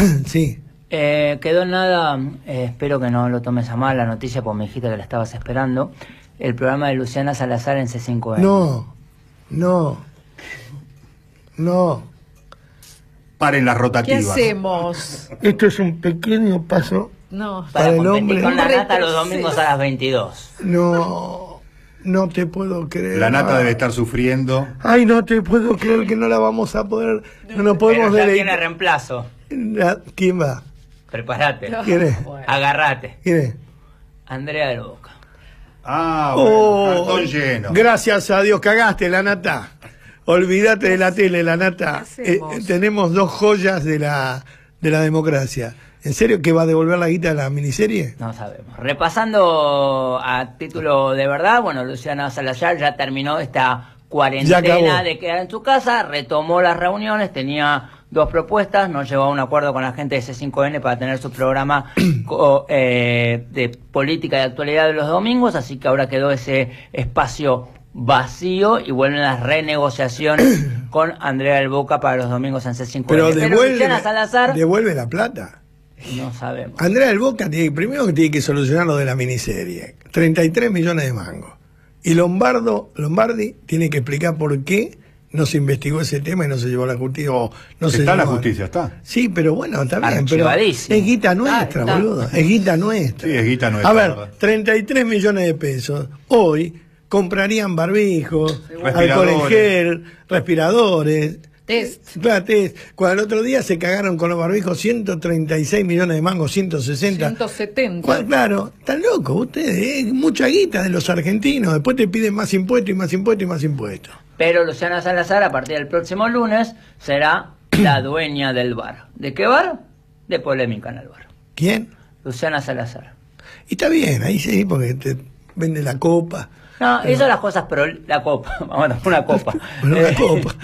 sí. Eh, quedó nada, eh, espero que no lo tomes a mal la noticia, por mi dijiste que la estabas esperando. El programa de Luciana Salazar en c 5 No, no, no. Paren las rotativas. ¿Qué hacemos? Esto es un pequeño paso no. para, el hombre. Con la nata los domingos a las 22. No, no te puedo creer. La nata debe estar sufriendo. Ay, no te puedo creer que no la vamos a poder. No podemos Pero ya tiene reemplazo. ¿Quién va? Preparate. ¿Quién es? Agarrate. ¿Quién es? Andrea de Boca. Ah, bueno, oh, lleno. Gracias a Dios, cagaste la nata. Olvídate de la tele, la nata. Eh, eh, tenemos dos joyas de la, de la democracia. ¿En serio que va a devolver la guita a la miniserie? No sabemos. Repasando a título de verdad, bueno, Luciana Salazar ya terminó esta cuarentena de quedar en su casa, retomó las reuniones, tenía dos propuestas, no llevó a un acuerdo con la gente de C5N para tener su programa eh, de política de actualidad de los domingos, así que ahora quedó ese espacio vacío y vuelven las renegociaciones con Andrea del Boca para los domingos en C5N. Pero, devuelve, la plata. No sabemos. Andrea del Boca primero que tiene que solucionar lo de la miniserie, 33 millones de mangos. Y Lombardo, Lombardi tiene que explicar por qué no se investigó ese tema y no se llevó a la justicia. no está se la justicia, está. Sí, pero bueno, está bien. Pero es guita nuestra, boludo. Es guita nuestra. Sí, es guita nuestra. A ver, 33 millones de pesos. Hoy comprarían barbijos, alcohol en gel, respiradores. Test. Claro, Cuando el otro día se cagaron con los barbijos 136 millones de mangos, 160. 170. claro, están locos ustedes. Eh, mucha guita de los argentinos. Después te piden más impuestos y más impuestos y más impuestos. Pero Luciana Salazar, a partir del próximo lunes, será la dueña del bar. ¿De qué bar? De polémica en el bar. ¿Quién? Luciana Salazar. Y está bien, ahí sí, porque te vende la copa. No, eso es las cosas, pero la copa, vamos una copa. una copa.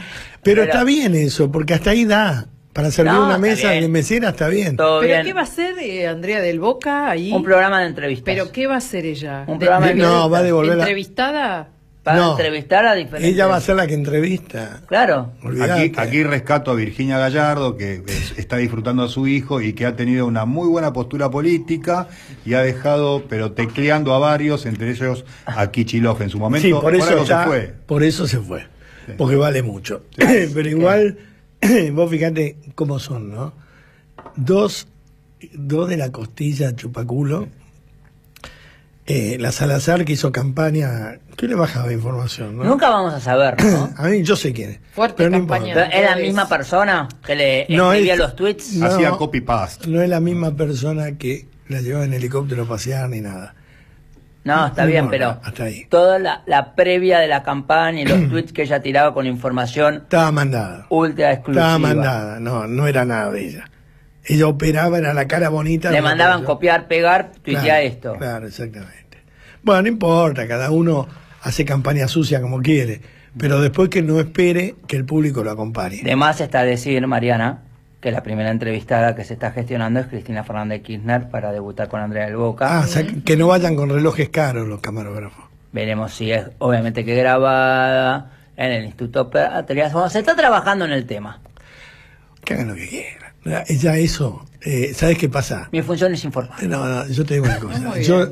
Pero, está bien eso, porque hasta ahí da. Para servir una mesa de mesera está bien. ¿Pero qué va a hacer eh, Andrea del Boca ahí? Un programa de entrevistas. ¿Pero qué va a hacer ella? Un programa de, No, va a devolver. ¿Entrevistada? para entrevistar a diferentes. Ella va a ser la que entrevista. Claro. Aquí, rescato a Virginia Gallardo, que está disfrutando a su hijo y que ha tenido una muy buena postura política y ha dejado, pero tecleando a varios, entre ellos a Kichilov en su momento. Sí, por eso, se fue. Por eso se fue. Porque vale mucho. pero igual, vos fíjate cómo son, ¿no? Dos, dos de la costilla chupaculo eh, la Salazar que hizo campaña. ¿Qué le bajaba información? Nunca vamos a saber, a mí yo sé quién es. Fuerte campaña. ¿Es la misma persona que le escribía los tweets? Hacía copy-paste. No es la misma persona que la llevaba en helicóptero a pasear ni nada. No, está bien, pero toda la, la, previa de la campaña y los tweets que ella tiraba con información... Estaba mandada. Ultra exclusiva. Estaba mandada, no, no era nada de ella ella operaba, a la cara bonita. Le mandaban copiar, pegar, tuitear esto. Claro, exactamente. Bueno, no importa, cada uno hace campaña sucia como quiere, pero después que no espere que el público lo acompañe. además más está decir, Mariana, que la primera entrevistada que se está gestionando es Cristina Fernández Kirchner para debutar con Andrea del Boca. Ah, que no vayan con relojes caros los camarógrafos. Veremos si es, obviamente que grabada en el Instituto Patrias. se está trabajando en el tema. Que hagan lo que quieran. Ya eso, eh, ¿sabes qué pasa? Mi función es informar. No, no, yo te digo una cosa. yo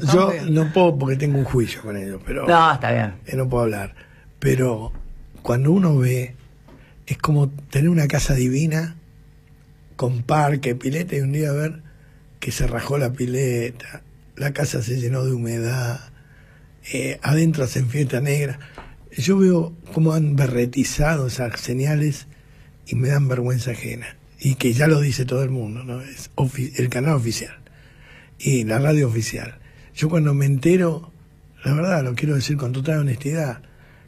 no puedo porque tengo un juicio con ellos, pero... No, está bien. Eh, no puedo hablar. Pero cuando uno ve, es como tener una casa divina con parque, pileta, y un día ver que se rajó la pileta, la casa se llenó de humedad, eh, adentro hacen fiesta negra. Yo veo Como han berretizado esas señales y me dan vergüenza ajena y que ya lo dice todo el mundo, ¿no? Es el canal oficial y la radio oficial. Yo cuando me entero, la verdad lo quiero decir con total honestidad,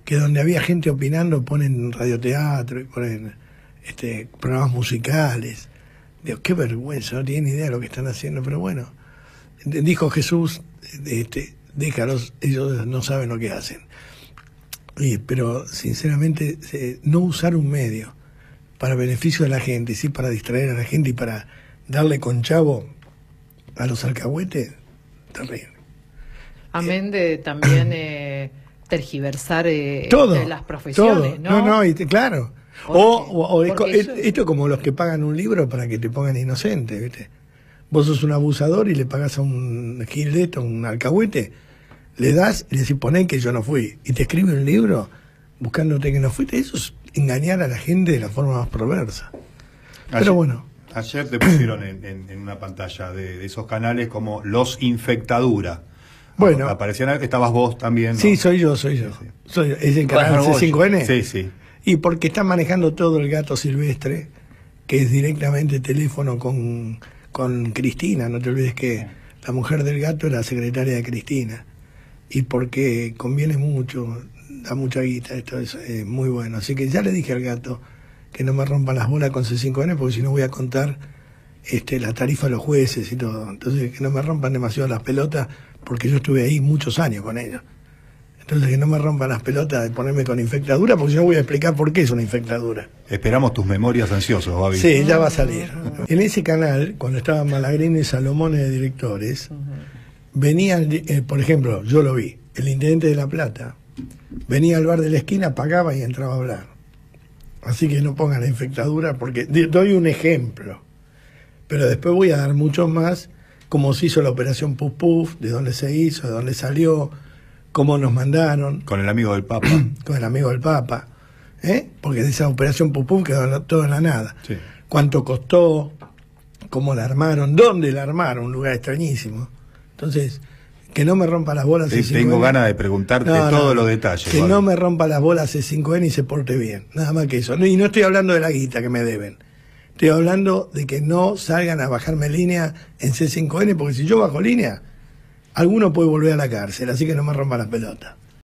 que donde había gente opinando ponen radioteatro y ponen este, programas musicales. dios qué vergüenza, no tienen idea de lo que están haciendo, pero bueno, dijo Jesús, este, déjalos, ellos no saben lo que hacen. Y, pero sinceramente, no usar un medio para beneficio de la gente, ¿sí? para distraer a la gente y para darle conchavo a los alcahuetes, terrible. Amén de también eh, tergiversar eh, las profesiones, ¿no? No, claro. o, esto, como los que pagan un libro para que te pongan inocente, ¿viste? Vos sos un abusador y le pagas a un gil de un alcahuete, le das y le decís, ponen que yo no fui. Y te escribe un libro buscándote que no fuiste. Eso es engañar a la gente de la forma más perversa. Pero bueno. Ayer te pusieron en, una pantalla de, esos canales como Los Infectadura. Bueno. Aparecían estabas vos también. Sí, soy yo, soy yo. es el canal C5N. Sí, sí. Y porque está manejando todo el gato silvestre, que es directamente teléfono con, con Cristina. No te olvides que la mujer del gato la secretaria de Cristina. Y porque conviene mucho da mucha guita, esto es eh, muy bueno. Así que ya le dije al gato que no me rompan las bolas con C5N, porque si no voy a contar este, la tarifa a los jueces y todo. Entonces, que no me rompan demasiado las pelotas, porque yo estuve ahí muchos años con ellos. Entonces, que no me rompan las pelotas de ponerme con infectadura, porque si no voy a explicar por qué es una infectadura. Esperamos tus memorias ansiosos, Babi. Sí, ya va a salir. En ese canal, cuando estaban Malagrín y Salomones de directores, venían, eh, por ejemplo, yo lo vi, el intendente de La Plata, venía al bar de la esquina, pagaba y entraba a hablar. Así que no pongan la infectadura porque doy un ejemplo. Pero después voy a dar muchos más, cómo se hizo la operación Puf de dónde se hizo, de dónde salió, cómo nos mandaron. Con el amigo del Papa. con el amigo del Papa. ¿eh? Porque de esa operación Puf Puf quedó todo en la nada. Cuánto costó, cómo la armaron, dónde la armaron, un lugar extrañísimo. Entonces, que no me rompa las bolas. C5N. tengo ganas de preguntarte todos los detalles. Que no me rompa las bolas C5N y se porte bien. Nada más que eso. Y no estoy hablando de la guita que me deben. Estoy hablando de que no salgan a bajarme línea en C5N, porque si yo bajo línea, alguno puede volver a la cárcel. Así que no me rompa las pelotas.